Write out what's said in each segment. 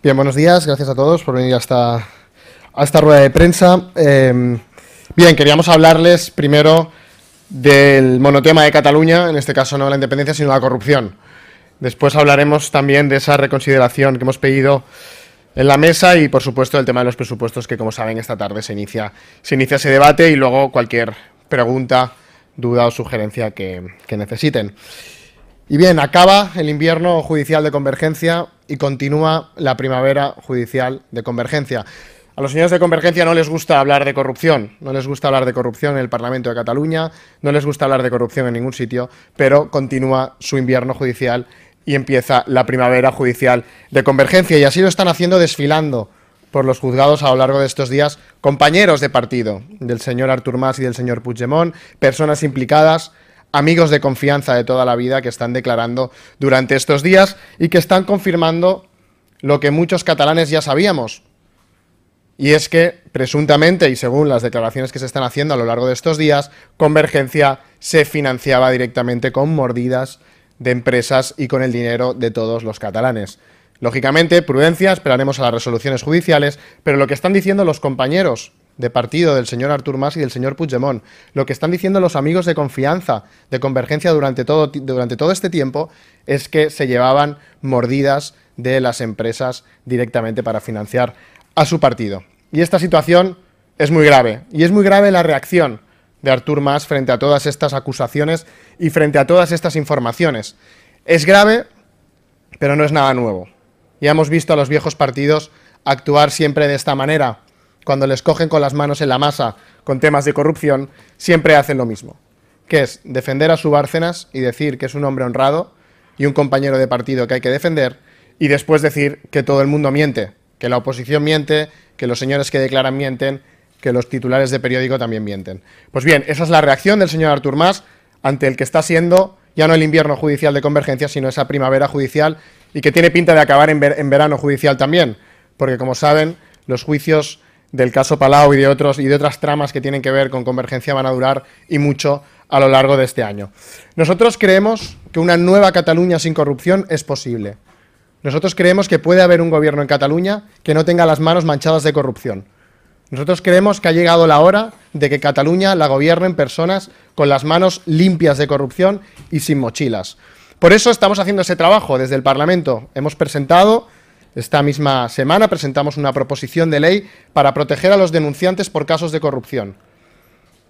Bien, buenos días, gracias a todos por venir hasta, a esta rueda de prensa. Em, bien, queríamos hablarles primero del monotema de Cataluña, en este caso no la independencia, sino la corrupción. Después hablaremos también de esa reconsideración que hemos pedido en la mesa y, por supuesto, del tema de los presupuestos, que como saben, esta tarde se inicia, se inicia ese debate y luego cualquier pregunta, duda o sugerencia que, que necesiten. Y bien, acaba el invierno judicial de convergencia y continúa la primavera judicial de convergencia. A los señores de Convergencia no les gusta hablar de corrupción, no les gusta hablar de corrupción en el Parlamento de Cataluña, no les gusta hablar de corrupción en ningún sitio, pero continúa su invierno judicial y empieza la primavera judicial de Convergencia. Y así lo están haciendo desfilando por los juzgados a lo largo de estos días compañeros de partido del señor Artur Mas y del señor Puigdemont, personas implicadas amigos de confianza de toda la vida que están declarando durante estos días y que están confirmando lo que muchos catalanes ya sabíamos. Y es que, presuntamente, y según las declaraciones que se están haciendo a lo largo de estos días, Convergencia se financiaba directamente con mordidas de empresas y con el dinero de todos los catalanes. Lógicamente, prudencia, esperaremos a las resoluciones judiciales, pero lo que están diciendo los compañeros de partido del señor Artur Mas y del señor Puigdemont. Lo que están diciendo los amigos de confianza de Convergencia durante todo, durante todo este tiempo es que se llevaban mordidas de las empresas directamente para financiar a su partido. Y esta situación es muy grave. Y es muy grave la reacción de Artur Mas frente a todas estas acusaciones y frente a todas estas informaciones. Es grave, pero no es nada nuevo. Ya hemos visto a los viejos partidos actuar siempre de esta manera cuando les cogen con las manos en la masa con temas de corrupción, siempre hacen lo mismo, que es defender a su Bárcenas y decir que es un hombre honrado y un compañero de partido que hay que defender, y después decir que todo el mundo miente, que la oposición miente, que los señores que declaran mienten, que los titulares de periódico también mienten. Pues bien, esa es la reacción del señor Artur Mas ante el que está siendo ya no el invierno judicial de convergencia, sino esa primavera judicial y que tiene pinta de acabar en, en verano judicial también, porque como saben, los juicios del caso Palau y de, otros, y de otras tramas que tienen que ver con convergencia van a durar y mucho a lo largo de este año. Nosotros creemos que una nueva Cataluña sin corrupción es posible. Nosotros creemos que puede haber un gobierno en Cataluña que no tenga las manos manchadas de corrupción. Nosotros creemos que ha llegado la hora de que Cataluña la gobiernen personas con las manos limpias de corrupción y sin mochilas. Por eso estamos haciendo ese trabajo desde el Parlamento. Hemos presentado esta misma semana presentamos una proposición de ley para proteger a los denunciantes por casos de corrupción.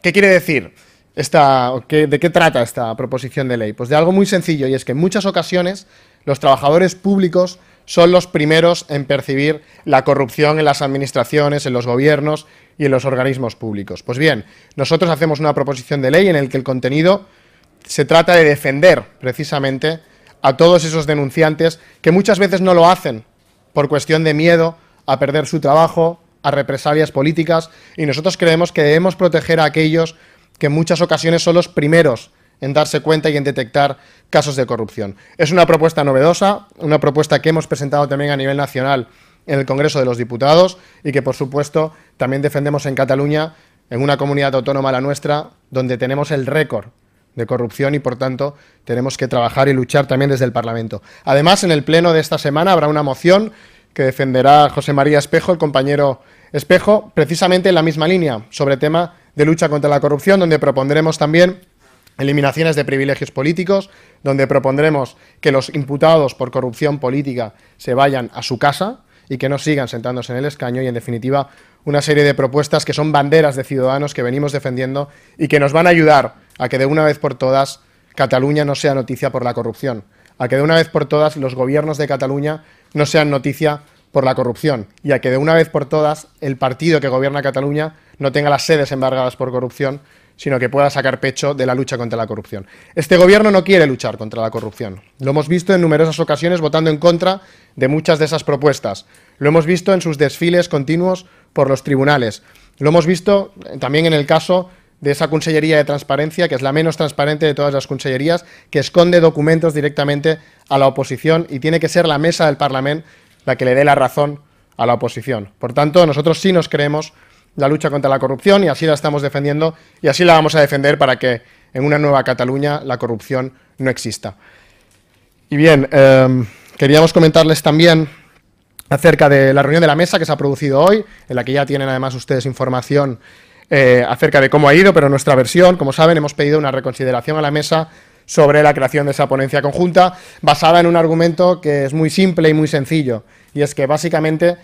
¿Qué quiere decir? Esta, ¿De qué trata esta proposición de ley? Pues de algo muy sencillo, y es que en muchas ocasiones los trabajadores públicos son los primeros en percibir la corrupción en las administraciones, en los gobiernos y en los organismos públicos. Pues bien, nosotros hacemos una proposición de ley en la que el contenido se trata de defender precisamente a todos esos denunciantes que muchas veces no lo hacen por cuestión de miedo a perder su trabajo, a represalias políticas, y nosotros creemos que debemos proteger a aquellos que en muchas ocasiones son los primeros en darse cuenta y en detectar casos de corrupción. Es una propuesta novedosa, una propuesta que hemos presentado también a nivel nacional en el Congreso de los Diputados y que, por supuesto, también defendemos en Cataluña, en una comunidad autónoma la nuestra, donde tenemos el récord de corrupción y por tanto tenemos que trabajar y luchar también desde el Parlamento. Además, en el pleno de esta semana habrá una moción que defenderá José María Espejo, el compañero Espejo, precisamente en la misma línea, sobre tema de lucha contra la corrupción, donde propondremos también eliminaciones de privilegios políticos, donde propondremos que los imputados por corrupción política se vayan a su casa y que no sigan sentándose en el escaño y, en definitiva, una serie de propuestas que son banderas de ciudadanos que venimos defendiendo y que nos van a ayudar a que de una vez por todas Cataluña no sea noticia por la corrupción, a que de una vez por todas los gobiernos de Cataluña no sean noticia por la corrupción y a que de una vez por todas el partido que gobierna Cataluña no tenga las sedes embargadas por corrupción, sino que pueda sacar pecho de la lucha contra la corrupción. Este gobierno no quiere luchar contra la corrupción. Lo hemos visto en numerosas ocasiones votando en contra de muchas de esas propuestas. Lo hemos visto en sus desfiles continuos por los tribunales. Lo hemos visto también en el caso de esa Consellería de Transparencia, que es la menos transparente de todas las consellerías, que esconde documentos directamente a la oposición y tiene que ser la mesa del Parlamento la que le dé la razón a la oposición. Por tanto, nosotros sí nos creemos la lucha contra la corrupción y así la estamos defendiendo y así la vamos a defender para que en una nueva Cataluña la corrupción no exista. Y bien, em, queríamos comentarles también acerca de la reunión de la mesa que se ha producido hoy, en la que ya tienen además ustedes información eh, acerca de cómo ha ido, pero nuestra versión, como saben, hemos pedido una reconsideración a la mesa sobre la creación de esa ponencia conjunta, basada en un argumento que es muy simple y muy sencillo, y es que básicamente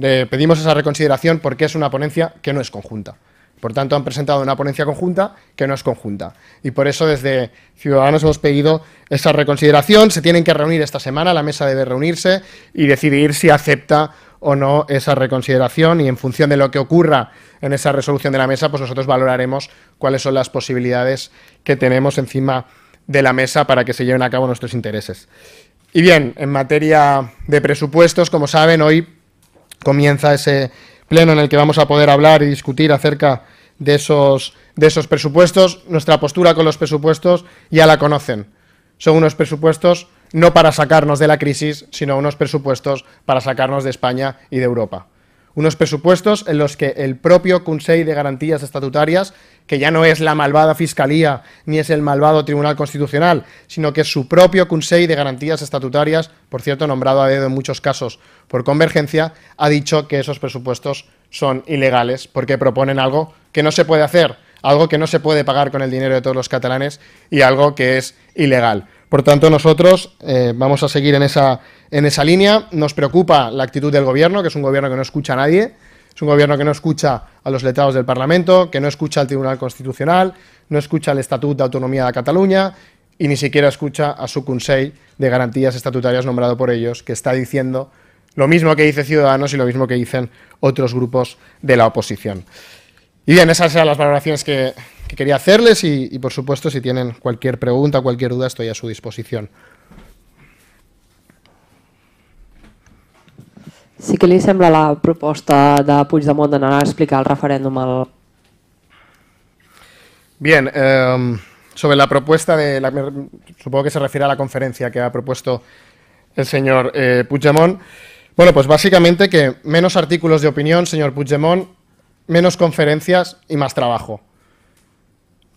eh, pedimos esa reconsideración porque es una ponencia que no es conjunta. Por tanto, han presentado una ponencia conjunta que no es conjunta. Y por eso desde Ciudadanos hemos pedido esa reconsideración. Se tienen que reunir esta semana, la mesa debe reunirse y decidir si acepta o no esa reconsideración y en función de lo que ocurra en esa resolución de la mesa, pues nosotros valoraremos cuáles son las posibilidades que tenemos encima de la mesa para que se lleven a cabo nuestros intereses. Y bien, en materia de presupuestos, como saben, hoy comienza ese pleno en el que vamos a poder hablar y discutir acerca de esos, de esos presupuestos. Nuestra postura con los presupuestos ya la conocen. Son unos presupuestos no para sacarnos de la crisis, sino unos presupuestos para sacarnos de España y de Europa. Unos presupuestos en los que el propio Consejo de Garantías Estatutarias, que ya no es la malvada Fiscalía ni es el malvado Tribunal Constitucional, sino que es su propio Consejo de Garantías Estatutarias, por cierto nombrado a dedo en muchos casos por convergencia, ha dicho que esos presupuestos son ilegales porque proponen algo que no se puede hacer, algo que no se puede pagar con el dinero de todos los catalanes y algo que es ilegal. Por tanto, nosotros eh, vamos a seguir en esa, en esa línea. Nos preocupa la actitud del gobierno, que es un gobierno que no escucha a nadie, es un gobierno que no escucha a los letrados del Parlamento, que no escucha al Tribunal Constitucional, no escucha el Estatuto de Autonomía de Cataluña y ni siquiera escucha a su Consejo de Garantías Estatutarias nombrado por ellos, que está diciendo lo mismo que dice Ciudadanos y lo mismo que dicen otros grupos de la oposición. Y bien, esas eran las valoraciones que, que quería hacerles y, por supuesto si tienen cualquier pregunta, cualquier duda estoy a su disposición. Sí que le sembla la propuesta de Puigdemont de explicar el referéndum? al... Bien, eh, sobre la propuesta de... La, supongo que se refiere a la conferencia que ha propuesto el señor eh, Puigdemont. Bueno, pues básicamente que menos artículos de opinión, señor Puigdemont, menos conferencias y más trabajo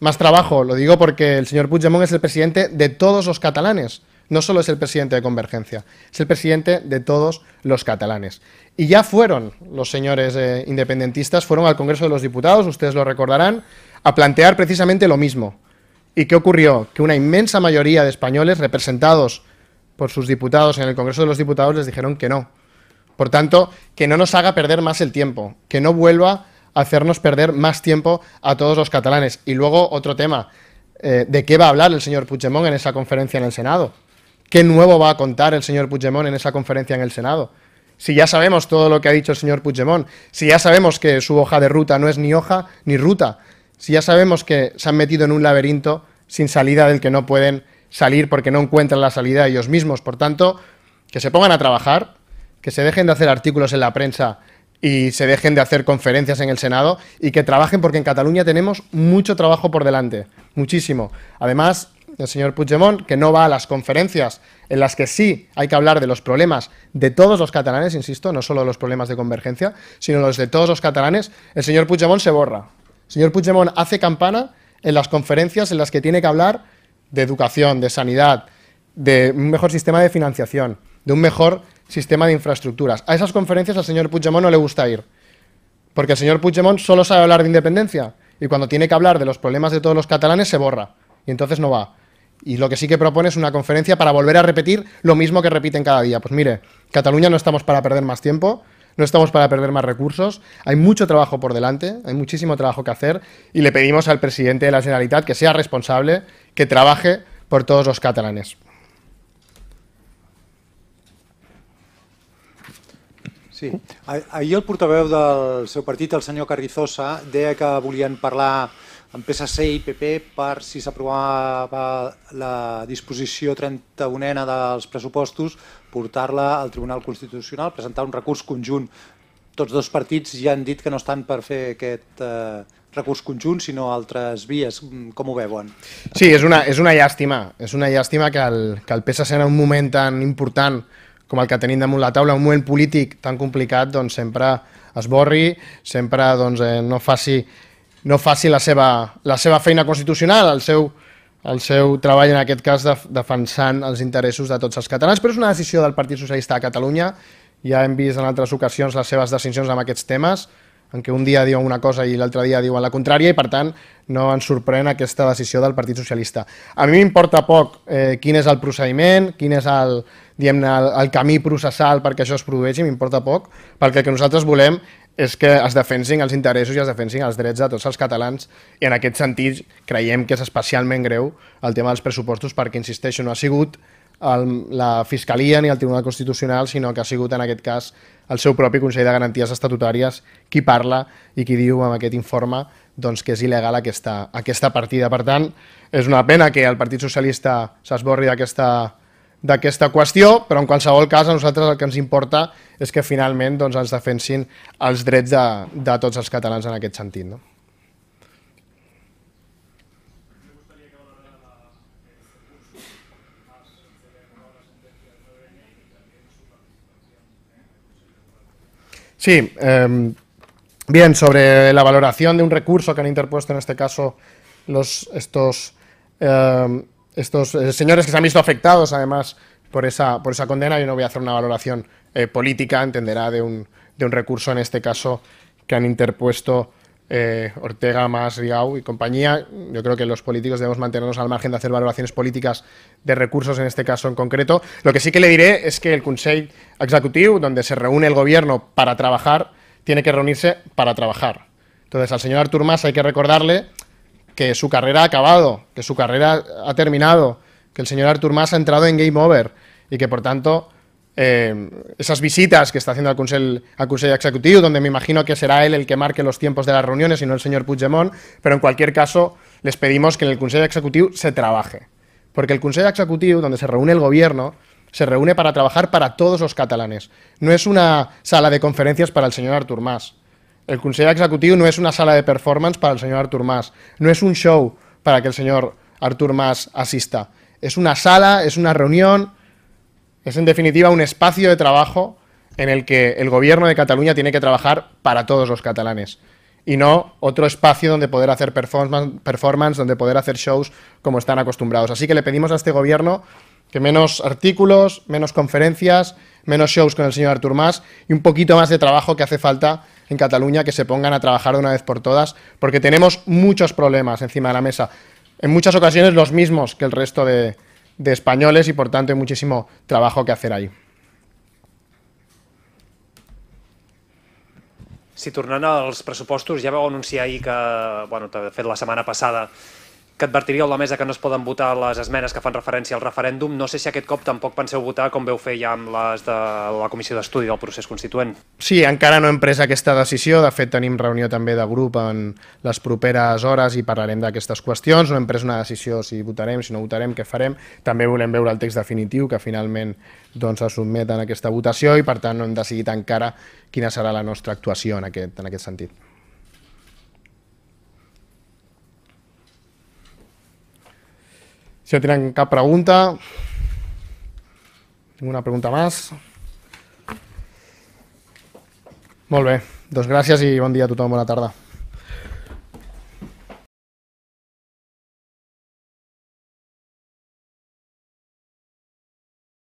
más trabajo. Lo digo porque el señor Puigdemont es el presidente de todos los catalanes. No solo es el presidente de Convergencia, es el presidente de todos los catalanes. Y ya fueron los señores eh, independentistas, fueron al Congreso de los Diputados, ustedes lo recordarán, a plantear precisamente lo mismo. ¿Y qué ocurrió? Que una inmensa mayoría de españoles representados por sus diputados en el Congreso de los Diputados les dijeron que no. Por tanto, que no nos haga perder más el tiempo, que no vuelva hacernos perder más tiempo a todos los catalanes. Y luego otro tema, eh, ¿de qué va a hablar el señor Puigdemont en esa conferencia en el Senado? ¿Qué nuevo va a contar el señor Puigdemont en esa conferencia en el Senado? Si ya sabemos todo lo que ha dicho el señor Puigdemont, si ya sabemos que su hoja de ruta no es ni hoja ni ruta, si ya sabemos que se han metido en un laberinto sin salida del que no pueden salir porque no encuentran la salida ellos mismos, por tanto, que se pongan a trabajar, que se dejen de hacer artículos en la prensa y se dejen de hacer conferencias en el Senado y que trabajen porque en Cataluña tenemos mucho trabajo por delante, muchísimo. Además, el señor Puigdemont, que no va a las conferencias en las que sí hay que hablar de los problemas de todos los catalanes, insisto, no solo los problemas de convergencia, sino los de todos los catalanes, el señor Puigdemont se borra. El señor Puigdemont hace campana en las conferencias en las que tiene que hablar de educación, de sanidad, de un mejor sistema de financiación, de un mejor sistema de infraestructuras. A esas conferencias al señor Puigdemont no le gusta ir, porque el señor Puigdemont solo sabe hablar de independencia y cuando tiene que hablar de los problemas de todos los catalanes se borra y entonces no va. Y lo que sí que propone es una conferencia para volver a repetir lo mismo que repiten cada día. Pues mire, Cataluña no estamos para perder más tiempo, no estamos para perder más recursos, hay mucho trabajo por delante, hay muchísimo trabajo que hacer y le pedimos al presidente de la Generalitat que sea responsable, que trabaje por todos los catalanes. Sí. Ahir el portaveu del seu partit, el senyor Carrizosa, deia que volien parlar amb PSC i PP per si s'aprovava la disposició 31ena dels pressupostos, portar-la al Tribunal Constitucional, presentar un recurs conjunt. Tots dos partits ja han dit que no estan per fer aquest eh, recurs conjunt, sinó altres vies. Mm, com ho veuen? Sí, és una, és una llàstima. És una llàstima que el, que el PSC en un moment tan important com el que tenim damunt la taula, un moment polític tan complicat, doncs sempre esborri, sempre doncs, eh, no faci, no faci la, seva, la seva feina constitucional, el seu, el seu treball en aquest cas de, defensant els interessos de tots els catalans, però és una decisió del Partit Socialista de Catalunya, ja hem vist en altres ocasions les seves decisions amb aquests temes, en què un dia diuen una cosa i l'altre dia diuen la contrària i, per tant, no ens sorprèn aquesta decisió del Partit Socialista. A mi m'importa poc eh, quin és el procediment, quin és el, diguem el, el camí processal perquè això es produeixi, m'importa poc, perquè el que nosaltres volem és que es defensin els interessos i es defensin els drets de tots els catalans i en aquest sentit creiem que és especialment greu el tema dels pressupostos perquè, insisteixo, no ha sigut el, la Fiscalia ni el Tribunal Constitucional, sinó que ha sigut en aquest cas el seu propi Consell de Garanties Estatutàries qui parla i qui diu amb aquest informe doncs, que és il·legal aquesta, aquesta partida. Per tant, és una pena que el Partit Socialista s'esborri d'aquesta d'aquesta qüestió, però en qualsevol cas a nosaltres el que ens importa és que finalment doncs, ens defensin els drets de, de tots els catalans en aquest sentit. No? Sí, em, bien, sobre la valoración de un recurso que han interpuesto en este caso los, estos, em, estos eh, señores que se han visto afectados además por esa, por esa condena, yo no voy a hacer una valoración eh, política, entenderá, de un, de un recurso en este caso que han interpuesto eh, Ortega, más Riau y compañía. Yo creo que los políticos debemos mantenernos al margen de hacer valoraciones políticas de recursos en este caso en concreto. Lo que sí que le diré es que el Consejo Executivo, donde se reúne el gobierno para trabajar, tiene que reunirse para trabajar. Entonces, al señor Artur Mas hay que recordarle que su carrera ha acabado, que su carrera ha terminado, que el señor Artur Mas ha entrado en Game Over y que, por tanto, Em, esas visitas que está haciendo al Consejo al Consell donde me imagino que será él el que marque los tiempos de las reuniones y no el señor Puigdemont, pero en cualquier caso les pedimos que en el Consejo Executivo se trabaje. Porque el Consejo Executivo donde se reúne el gobierno, se reúne para trabajar para todos los catalanes. No es una sala de conferencias para el señor Artur Mas. El Consejo Executivo no es una sala de performance para el señor Artur Mas. No es un show para que el señor Artur Mas asista. Es una sala, es una reunión es en definitiva un espacio de trabajo en el que el gobierno de Cataluña tiene que trabajar para todos los catalanes y no otro espacio donde poder hacer performance, donde poder hacer shows como están acostumbrados. Así que le pedimos a este gobierno que menos artículos, menos conferencias, menos shows con el señor Artur Mas y un poquito más de trabajo que hace falta en Cataluña, que se pongan a trabajar de una vez por todas, porque tenemos muchos problemas encima de la mesa, en muchas ocasiones los mismos que el resto de, de españoles y por tanto hay muchísimo trabajo que hacer ahí. Si turnan a los presupuestos, ya vau anunciar ahir que, bueno, de vez la semana pasada, que advertiríeu la mesa que no es poden votar les esmenes que fan referència al referèndum. No sé si aquest cop tampoc penseu votar com veu fer ja amb les de la comissió d'estudi del procés constituent. Sí, encara no hem pres aquesta decisió. De fet, tenim reunió també de grup en les properes hores i parlarem d'aquestes qüestions. No hem pres una decisió si votarem, si no votarem, què farem. També volem veure el text definitiu que finalment doncs, es submet a aquesta votació i per tant no hem decidit encara quina serà la nostra actuació en aquest, en aquest sentit. Si no tenen cap pregunta, ninguna pregunta més. Molt bé, doncs gràcies i bon dia a tothom, bona tarda.